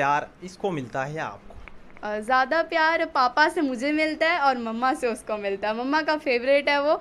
प्यार इसको मिलता है आपको ज़्यादा प्यार पापा से मुझे मिलता है और मम्मा से उसको मिलता है मम्मा का फेवरेट है वो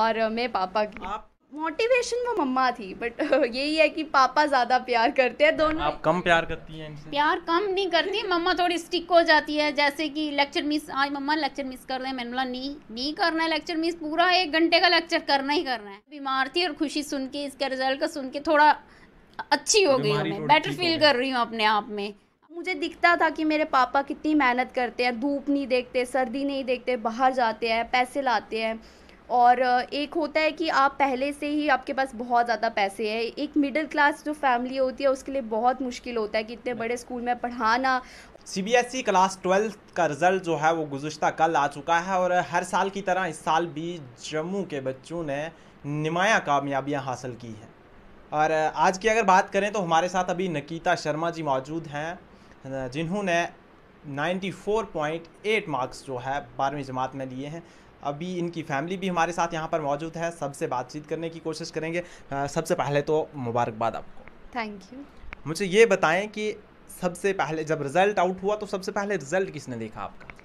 और मैं पापा की आप मोटिवेशन वो मम्मा थी बट यही है कि पापा ज़्यादा प्यार करते हैं दोनों आप कम प्यार करती हैं इनसे प्यार कम नहीं करती मम्मा थोड़ी स्टिक हो जाती है जैसे कि लेक्चर मिस आज मम्मा लेक्चर मिस कर रहे हैं मैंने बोला नहीं नहीं करना है लेक्चर मिस पूरा एक घंटे का लेक्चर करना ही करना है बीमार थी और खुशी सुन के इसका रिजल्ट का सुन के थोड़ा अच्छी हो गई मैं बेटर फील कर रही हूँ अपने आप में मुझे दिखता था कि मेरे पापा कितनी मेहनत करते हैं धूप नहीं देखते सर्दी नहीं देखते बाहर जाते हैं पैसे लाते हैं और एक होता है कि आप पहले से ही आपके पास बहुत ज़्यादा पैसे हैं एक मिडिल क्लास जो फैमिली होती है उसके लिए बहुत मुश्किल होता है कि इतने बड़े स्कूल में पढ़ाना C B S E class twelfth का रिज़ल्ट जो है वो गुजशत कल आ चुका है और हर साल की तरह इस साल भी जम्मू के बच्चों ने नमाया कामयाबियाँ हासिल की हैं और आज की अगर बात करें तो हमारे साथ अभी नकीता शर्मा जी मौजूद हैं जिन्होंने 94.8 मार्क्स जो है बारहवीं जमात में लिए हैं अभी इनकी फैमिली भी हमारे साथ यहाँ पर मौजूद है सबसे बातचीत करने की कोशिश करेंगे सबसे पहले तो मुबारकबाद आपको थैंक यू मुझे ये बताएं कि सबसे पहले जब रिज़ल्ट आउट हुआ तो सबसे पहले रिज़ल्ट किसने देखा आपका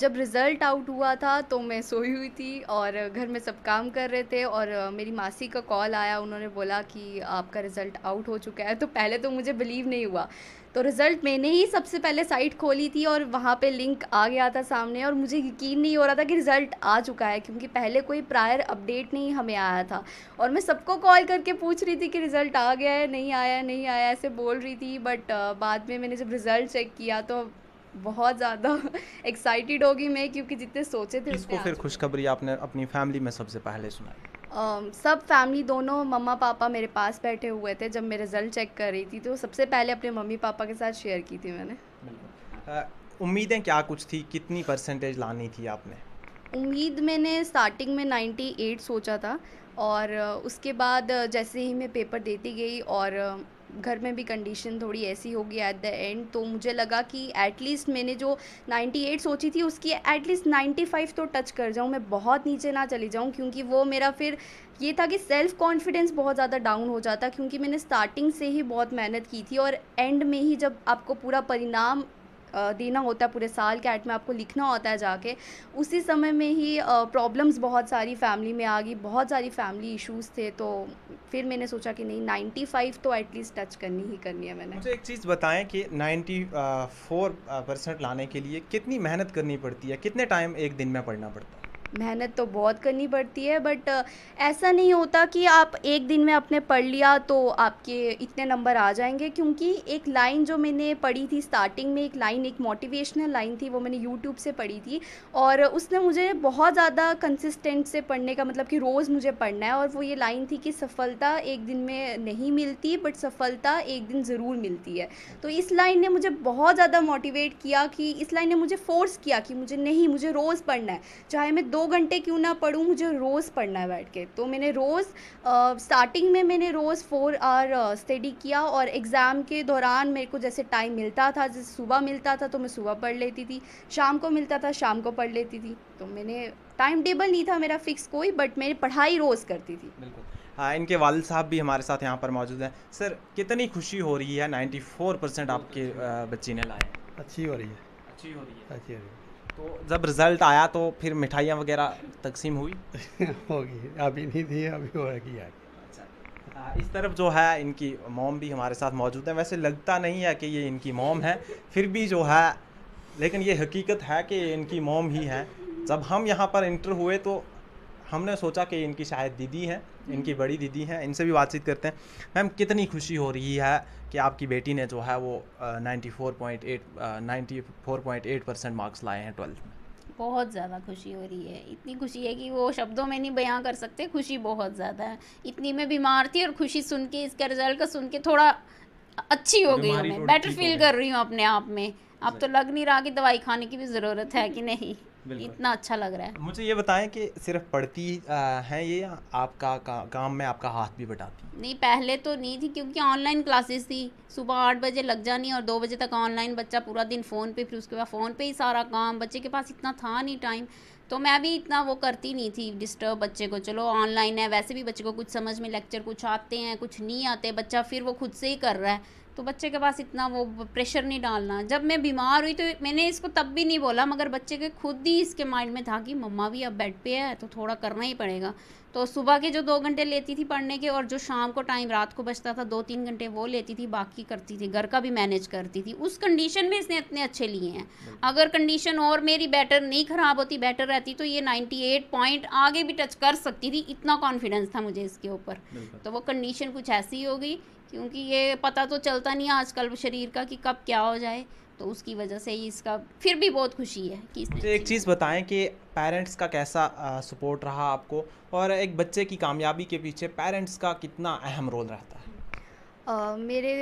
जब रिज़ल्ट आउट हुआ था तो मैं सोई हुई थी और घर में सब काम कर रहे थे और मेरी मासी का कॉल आया उन्होंने बोला कि आपका रिज़ल्ट आउट हो चुका है तो पहले तो मुझे बिलीव नहीं हुआ तो रिज़ल्ट मैंने ही सबसे पहले साइट खोली थी और वहाँ पे लिंक आ गया था सामने और मुझे यकीन नहीं हो रहा था कि रिज़ल्ट आ चुका है क्योंकि पहले कोई प्रायर अपडेट नहीं हमें आया था और मैं सबको कॉल करके पूछ रही थी कि रिज़ल्ट आ गया है नहीं आया नहीं आया ऐसे बोल रही थी बट बाद में मैंने जब रिज़ल्ट चेक किया तो बहुत ज़्यादा एक्साइटेड होगी मैं क्योंकि जितने सोचे थे इसको फिर खुशखबरी आपने अपनी फैमिली में सबसे पहले सुनाई Uh, सब फैमिली दोनों मम्मा पापा मेरे पास बैठे हुए थे जब मैं रिज़ल्ट चेक कर रही थी तो सबसे पहले अपने मम्मी पापा के साथ शेयर की थी मैंने uh, उम्मीदें क्या कुछ थी कितनी परसेंटेज लानी थी आपने उम्मीद मैंने स्टार्टिंग में 98 सोचा था और उसके बाद जैसे ही मैं पेपर देती गई और घर में भी कंडीशन थोड़ी ऐसी होगी एट द एंड तो मुझे लगा कि एटलीस्ट मैंने जो 98 सोची थी उसकी एटलीस्ट 95 तो टच कर जाऊँ मैं बहुत नीचे ना चली जाऊँ क्योंकि वो मेरा फिर ये था कि सेल्फ़ कॉन्फिडेंस बहुत ज़्यादा डाउन हो जाता क्योंकि मैंने स्टार्टिंग से ही बहुत मेहनत की थी और एंड में ही जब आपको पूरा परिणाम देना होता है पूरे साल के एट में आपको लिखना होता है जाके उसी समय में ही प्रॉब्लम्स बहुत सारी फैमिली में आ गई बहुत सारी फैमिली इश्यूज़ थे तो फिर मैंने सोचा कि नहीं 95 तो एटलीस्ट टच करनी ही करनी है मैंने मुझे एक चीज़ बताएं कि 94 परसेंट लाने के लिए कितनी मेहनत करनी पड़ती है कितने टाइम एक दिन में पढ़ना पड़ता है मेहनत तो बहुत करनी पड़ती है बट ऐसा नहीं होता कि आप एक दिन में आपने पढ़ लिया तो आपके इतने नंबर आ जाएंगे क्योंकि एक लाइन जो मैंने पढ़ी थी स्टार्टिंग में एक लाइन एक मोटिवेशनल लाइन थी वो मैंने यूट्यूब से पढ़ी थी और उसने मुझे बहुत ज़्यादा कंसिस्टेंट से पढ़ने का मतलब कि रोज़ मुझे पढ़ना है और वो ये लाइन थी कि सफलता एक दिन में नहीं मिलती बट सफलता एक दिन ज़रूर मिलती है तो इस लाइन ने मुझे बहुत ज़्यादा मोटिवेट किया कि इस लाइन ने मुझे फ़ोर्स किया कि मुझे नहीं मुझे रोज़ पढ़ना है चाहे मैं दो दो घंटे क्यों ना पढ़ूँ मुझे रोज़ पढ़ना है बैठ के तो मैंने रोज़ स्टार्टिंग में मैंने रोज़ फोर आवर स्टडी किया और एग्ज़ाम के दौरान मेरे को जैसे टाइम मिलता था जैसे सुबह मिलता था तो मैं सुबह पढ़ लेती थी शाम को मिलता था शाम को पढ़ लेती थी तो मैंने टाइम टेबल नहीं था मेरा फिक्स कोई बट मेरी पढ़ाई रोज़ करती थी बिल्कुल हाँ इनके वाल साहब भी हमारे साथ यहाँ पर मौजूद हैं सर कितनी खुशी हो रही है फोर परसेंट आपके बच्ची ने लाए अच्छी हो रही है अच्छी हो रही है अच्छी हो रही है तो जब रिज़ल्ट आया तो फिर मिठाइयाँ वगैरह तकसीम हुई होगी अभी नहीं थी अभी होगी आगे अच्छा। इस तरफ जो है इनकी मोम भी हमारे साथ मौजूद है वैसे लगता नहीं है कि ये इनकी मोम है फिर भी जो है लेकिन ये हकीकत है कि इनकी मोम ही है जब हम यहाँ पर इंटर हुए तो हमने सोचा कि इनकी शायद दीदी हैं हम्म। इनकी बड़ी दीदी हैं इनसे भी बातचीत करते हैं मैम कितनी खुशी हो रही है कि आपकी बेटी ने जो है वो ninety four point percent marks लाए हैं ट्वेल्थ में बहुत ज़्यादा खुशी हो रही है इतनी खुशी है कि वो शब्दों में नहीं बयां कर सकते खुशी बहुत ज़्यादा है इतनी मैं बीमार थी और खुशी सुन के इसका रिजल्ट का सुन के थोड़ा अच्छी हो गई मैं बेटर फील कर रही हूँ अपने आप में अब तो लग नहीं रहा कि दवाई खाने की भी ज़रूरत है कि नहीं इतना अच्छा लग रहा है मुझे ये बताएं कि सिर्फ पढ़ती है ये या आपका का, काम में आपका हाथ भी बटाती नहीं पहले तो नहीं थी क्योंकि ऑनलाइन क्लासेस थी सुबह आठ बजे लग जानी और दो बजे तक ऑनलाइन बच्चा पूरा दिन फ़ोन पे फिर उसके बाद फ़ोन पे ही सारा काम बच्चे के पास इतना था नहीं टाइम तो मैं भी इतना वो करती नहीं थी डिस्टर्ब बच्चे को चलो ऑनलाइन है वैसे भी बच्चे को कुछ समझ में लेक्चर कुछ आते हैं कुछ नहीं आते बच्चा फिर वो खुद से ही कर रहा है तो बच्चे के पास इतना वो प्रेशर नहीं डालना जब मैं बीमार हुई तो मैंने इसको तब भी नहीं बोला मगर बच्चे के खुद ही इसके माइंड में था कि मम्मा भी अब बेड पे है तो थोड़ा करना ही पड़ेगा तो सुबह के जो दो घंटे लेती थी पढ़ने के और जो शाम को टाइम रात को बचता था दो तीन घंटे वो लेती थी बाकी करती थी घर का भी मैनेज करती थी उस कंडीशन में इसने इतने अच्छे लिए हैं अगर कंडीशन और मेरी बैटर नहीं ख़राब होती बैटर रहती तो ये नाइन्टी एट पॉइंट आगे भी टच कर सकती थी इतना कॉन्फिडेंस था मुझे इसके ऊपर तो वो कंडीशन कुछ ऐसी हो गई क्योंकि ये पता तो चलता नहीं है आजकल शरीर का कि कब क्या हो जाए तो उसकी वजह से ही इसका फिर भी बहुत खुशी है कि तो एक चीज़ बताएं कि पेरेंट्स का कैसा सपोर्ट रहा आपको और एक बच्चे की कामयाबी के पीछे पेरेंट्स का कितना अहम रोल रहता है आ, मेरे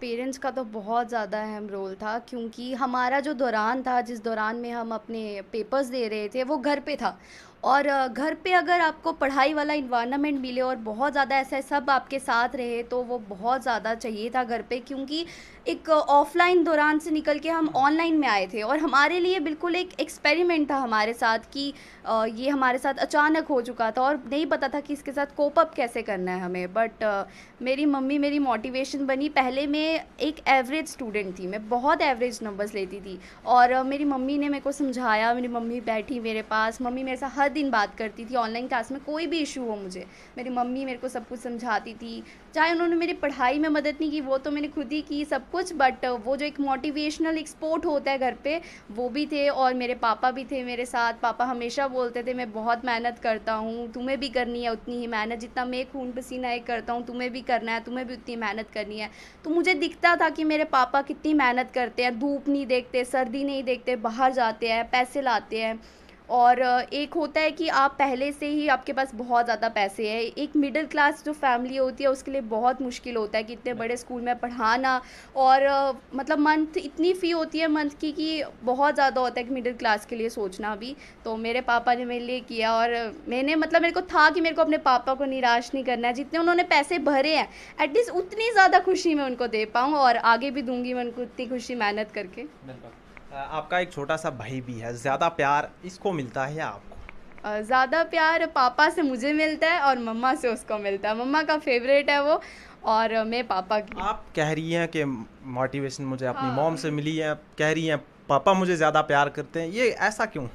पेरेंट्स का तो बहुत ज़्यादा अहम रोल था क्योंकि हमारा जो दौरान था जिस दौरान में हम अपने पेपर्स दे रहे थे वो घर पे था और घर पे अगर आपको पढ़ाई वाला इन्वायरमेंट मिले और बहुत ज़्यादा ऐसा सब आपके साथ रहे तो वो बहुत ज़्यादा चाहिए था घर पे क्योंकि एक ऑफलाइन दौरान से निकल के हम ऑनलाइन में आए थे और हमारे लिए बिल्कुल एक एक्सपेरिमेंट था हमारे साथ कि ये हमारे साथ अचानक हो चुका था और नहीं पता था कि इसके साथ कोप अप कैसे करना है हमें बट मेरी मम्मी मेरी मोटिवेशन बनी पहले मैं एक एवरेज स्टूडेंट थी मैं बहुत एवरेज नंबर्स लेती थी और मेरी मम्मी ने मेरे को समझाया मेरी मम्मी बैठी मेरे पास मम्मी मेरे साथ हर दिन बात करती थी ऑनलाइन क्लास में कोई भी इशू हो मुझे मेरी मम्मी मेरे को सब कुछ समझाती थी चाहे उन्होंने मेरी पढ़ाई में मदद नहीं की वो तो मैंने खुद ही की सब कुछ बट वो जो एक मोटिवेशनल एक स्पोर्ट होता है घर पे वो भी थे और मेरे पापा भी थे मेरे साथ पापा हमेशा बोलते थे मैं बहुत मेहनत करता हूँ तुम्हें भी करनी है उतनी ही मेहनत जितना मैं खून पसीना एक करता हूँ तुम्हें भी करना है तुम्हें भी उतनी मेहनत करनी है तो मुझे दिखता था कि मेरे पापा कितनी मेहनत करते हैं धूप नहीं देखते सर्दी नहीं देखते बाहर जाते हैं पैसे लाते हैं और एक होता है कि आप पहले से ही आपके पास बहुत ज़्यादा पैसे हैं एक मिडिल क्लास जो फैमिली होती है उसके लिए बहुत मुश्किल होता है कि इतने बड़े स्कूल में पढ़ाना और मतलब मंथ इतनी फ़ी होती है मंथ की कि बहुत ज़्यादा होता है कि मिडिल क्लास के लिए सोचना भी तो मेरे पापा ने मेरे लिए किया और मैंने मतलब मेरे को था कि मेरे को अपने पापा को निराश नहीं करना है जितने उन्होंने पैसे भरे हैं एटलीस्ट उतनी ज़्यादा खुशी मैं उनको दे पाऊँ और आगे भी दूँगी मैं उनको इतनी खुशी मेहनत करके आपका एक छोटा सा भाई भी है ज़्यादा प्यार इसको मिलता है या आपको ज़्यादा प्यार पापा से मुझे मिलता है और मम्मा से उसको मिलता है मम्मा का फेवरेट है वो और मैं पापा की आप कह रही हैं कि मोटिवेशन मुझे अपनी हाँ। मॉम से मिली है कह रही हैं पापा मुझे ज़्यादा प्यार करते हैं ये ऐसा क्यों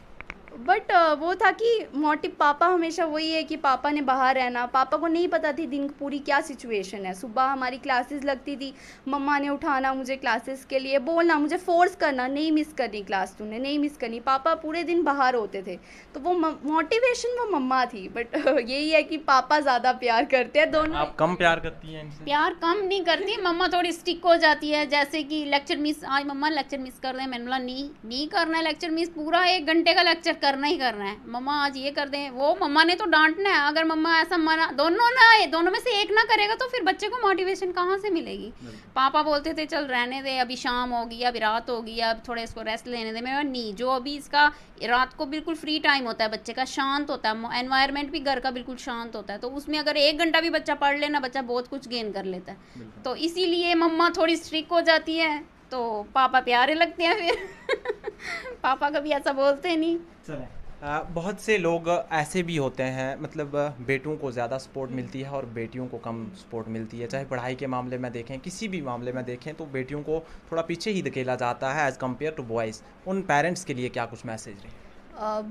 बट uh, वो था कि मोटिव पापा हमेशा वही है कि पापा ने बाहर रहना पापा को नहीं पता थी दिन पूरी क्या सिचुएशन है सुबह हमारी क्लासेस लगती थी मम्मा ने उठाना मुझे क्लासेस के लिए बोलना मुझे फोर्स करना नहीं मिस करनी क्लास तूने नहीं मिस करनी पापा पूरे दिन बाहर होते थे तो वो मोटिवेशन वो मम्मा थी बट यही है कि पापा ज़्यादा प्यार करते हैं दोनों आप कम प्यार करती हैं प्यार कम नहीं करती मम्मा थोड़ी स्टिक हो जाती है जैसे कि लेक्चर मिस आज मम्मा लेक्चर मिस कर रहे हैं मैंने बोला नहीं नहीं करना है लेक्चर मिस पूरा एक घंटे का लेक्चर करना ही करना है मम्मा आज ये कर दें वो मम्मा ने तो डांटना है अगर मम्मा ऐसा मना दोनों ना दोनों में से एक ना करेगा तो फिर बच्चे को मोटिवेशन कहाँ से मिलेगी पापा बोलते थे चल रहने दे अभी शाम होगी अभी रात होगी अब थोड़े इसको रेस्ट लेने दे मेरा नहीं जो अभी इसका रात को बिल्कुल फ्री टाइम होता है बच्चे का शांत होता है एनवायरमेंट भी घर का बिल्कुल शांत होता है तो उसमें अगर एक घंटा भी बच्चा पढ़ लेना बच्चा बहुत कुछ गेन कर लेता है तो इसीलिए मम्मा थोड़ी स्ट्रिक हो जाती है तो पापा प्यारे लगते हैं फिर पापा कभी ऐसा बोलते नहीं आ, बहुत से लोग ऐसे भी होते हैं मतलब बेटों को ज़्यादा सपोर्ट मिलती है और बेटियों को कम सपोर्ट मिलती है चाहे पढ़ाई के मामले में देखें किसी भी मामले में देखें तो बेटियों को थोड़ा पीछे ही धकेला जाता है एज़ कम्पेयर टू बॉयज़ उन पेरेंट्स के लिए क्या कुछ मैसेज रहे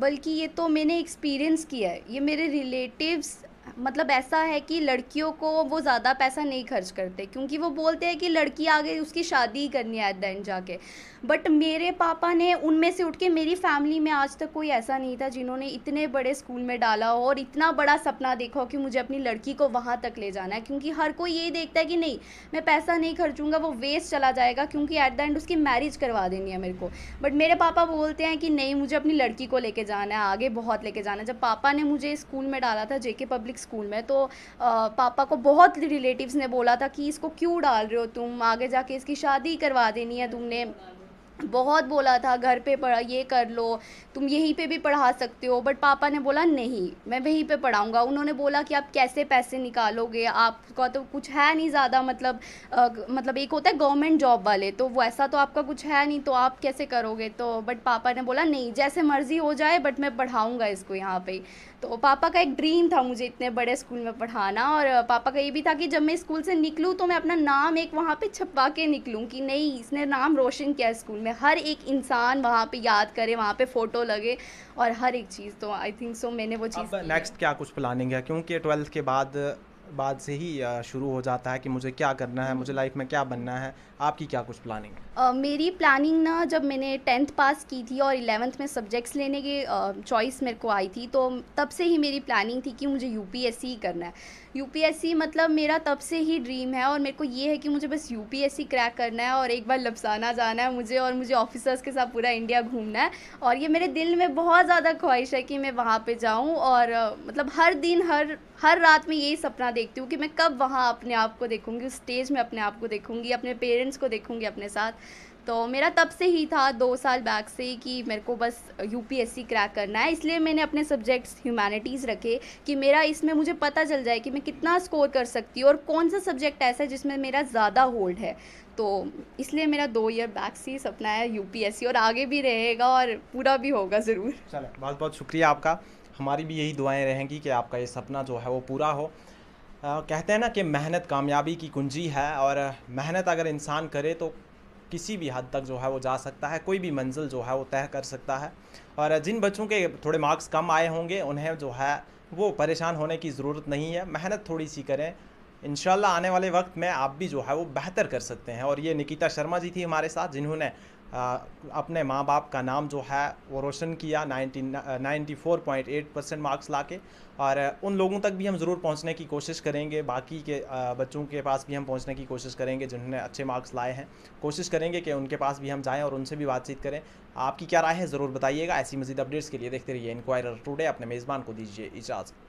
बल्कि ये तो मैंने एक्सपीरियंस किया है ये मेरे रिलेटिव्स मतलब ऐसा है कि लड़कियों को वो ज़्यादा पैसा नहीं खर्च करते क्योंकि वो बोलते हैं कि लड़की आगे उसकी शादी ही करनी है एट द एंड जाके बट मेरे पापा ने उनमें से उठ के मेरी फैमिली में आज तक कोई ऐसा नहीं था जिन्होंने इतने बड़े स्कूल में डाला हो और इतना बड़ा सपना देखा हो कि मुझे अपनी लड़की को वहाँ तक ले जाना है क्योंकि हर कोई यही देखता है कि नहीं मैं पैसा नहीं खर्चूंगा वो वेस्ट चला जाएगा क्योंकि एट द एंड उसकी मैरिज करवा देनी है मेरे को बट मेरे पापा बोलते हैं कि नहीं मुझे अपनी लड़की को लेके जाना है आगे बहुत लेके जाना है जब पापा ने मुझे स्कूल में डाला था जेके पब्लिक पब्लिक स्कूल में तो आ, पापा को बहुत रिलेटिव्स ने बोला था कि इसको क्यों डाल रहे हो तुम आगे जाके इसकी शादी करवा देनी है तुमने बहुत बोला था घर पे पढ़ा ये कर लो तुम यहीं पे भी पढ़ा सकते हो बट पापा ने बोला नहीं मैं वहीं पे पढ़ाऊँगा उन्होंने बोला कि आप कैसे पैसे निकालोगे आपका तो कुछ है नहीं ज़्यादा मतलब आ, मतलब एक होता है गवर्नमेंट जॉब वाले तो वैसा तो आपका कुछ है नहीं तो आप कैसे करोगे तो बट पापा ने बोला नहीं जैसे मर्ज़ी हो जाए बट मैं पढ़ाऊँगा इसको यहाँ पर तो पापा का एक ड्रीम था मुझे इतने बड़े स्कूल में पढ़ाना और पापा का ये भी था कि जब मैं स्कूल से निकलूँ तो मैं अपना नाम एक वहाँ पे छपवा के निकलूँ कि नहीं इसने नाम रोशन किया स्कूल में हर एक इंसान वहाँ पे याद करे वहाँ पे फ़ोटो लगे और हर एक चीज़ तो आई थिंक सो मैंने वो चीज़ नेक्स्ट क्या कुछ प्लानिंग है क्योंकि ट्वेल्थ के बाद बाद से ही शुरू हो जाता है कि मुझे क्या करना है हम्म। मुझे लाइफ में क्या बनना है आपकी क्या कुछ प्लानिंग है Uh, मेरी प्लानिंग ना जब मैंने टेंथ पास की थी और इलेवेंथ में सब्जेक्ट्स लेने की चॉइस uh, मेरे को आई थी तो तब से ही मेरी प्लानिंग थी कि मुझे यूपीएससी करना है यूपीएससी मतलब मेरा तब से ही ड्रीम है और मेरे को ये है कि मुझे बस यूपीएससी क्रैक करना है और एक बार लपसाना जाना है मुझे और मुझे ऑफिसर्स के साथ पूरा इंडिया घूमना है और ये मेरे दिल में बहुत ज़्यादा ख्वाहिश है कि मैं वहाँ पर जाऊँ और uh, मतलब हर दिन हर हर रात में यही सपना देखती हूँ कि मैं कब वहाँ अपने आप को देखूँगी उस स्टेज में अपने आप को देखूँगी अपने पेरेंट्स को देखूँगी अपने साथ तो मेरा तब से ही था दो साल बैक से कि मेरे को बस यूपीएससी क्रैक करना है इसलिए मैंने अपने सब्जेक्ट्स ह्यूमैनिटीज़ रखे कि मेरा इसमें मुझे पता चल जाए कि मैं कितना स्कोर कर सकती हूँ और कौन सा सब्जेक्ट ऐसा है जिसमें मेरा ज़्यादा होल्ड है तो इसलिए मेरा दो ईयर बैक से ही सपना है यू और आगे भी रहेगा और पूरा भी होगा ज़रूर चलो बहुत बहुत शुक्रिया आपका हमारी भी यही दुआएं रहेंगी कि आपका ये सपना जो है वो पूरा हो आ, कहते हैं ना कि मेहनत कामयाबी की कुंजी है और मेहनत अगर इंसान करे तो किसी भी हद तक जो है वो जा सकता है कोई भी मंजिल जो है वो तय कर सकता है और जिन बच्चों के थोड़े मार्क्स कम आए होंगे उन्हें जो है वो परेशान होने की ज़रूरत नहीं है मेहनत थोड़ी सी करें इन आने वाले वक्त में आप भी जो है वो बेहतर कर सकते हैं और ये निकिता शर्मा जी थी हमारे साथ जिन्होंने अपने माँ बाप का नाम जो है वो रोशन किया ninety ninety four point eight percent marks ला के और उन लोगों तक भी हम ज़रूर पहुँचने की कोशिश करेंगे बाकी के बच्चों के पास भी हम पहुँचने की कोशिश करेंगे जिन्होंने अच्छे मार्क्स लाए हैं कोशिश करेंगे कि उनके पास भी हम जाएँ और उनसे भी बातचीत करें आपकी क्या राय है ज़रूर बताइएगा ऐसी मजीद अपडेट्स के लिए देखते रहिए इंक्वायर टुडे अपने मेज़बान को दीजिए इजाज़त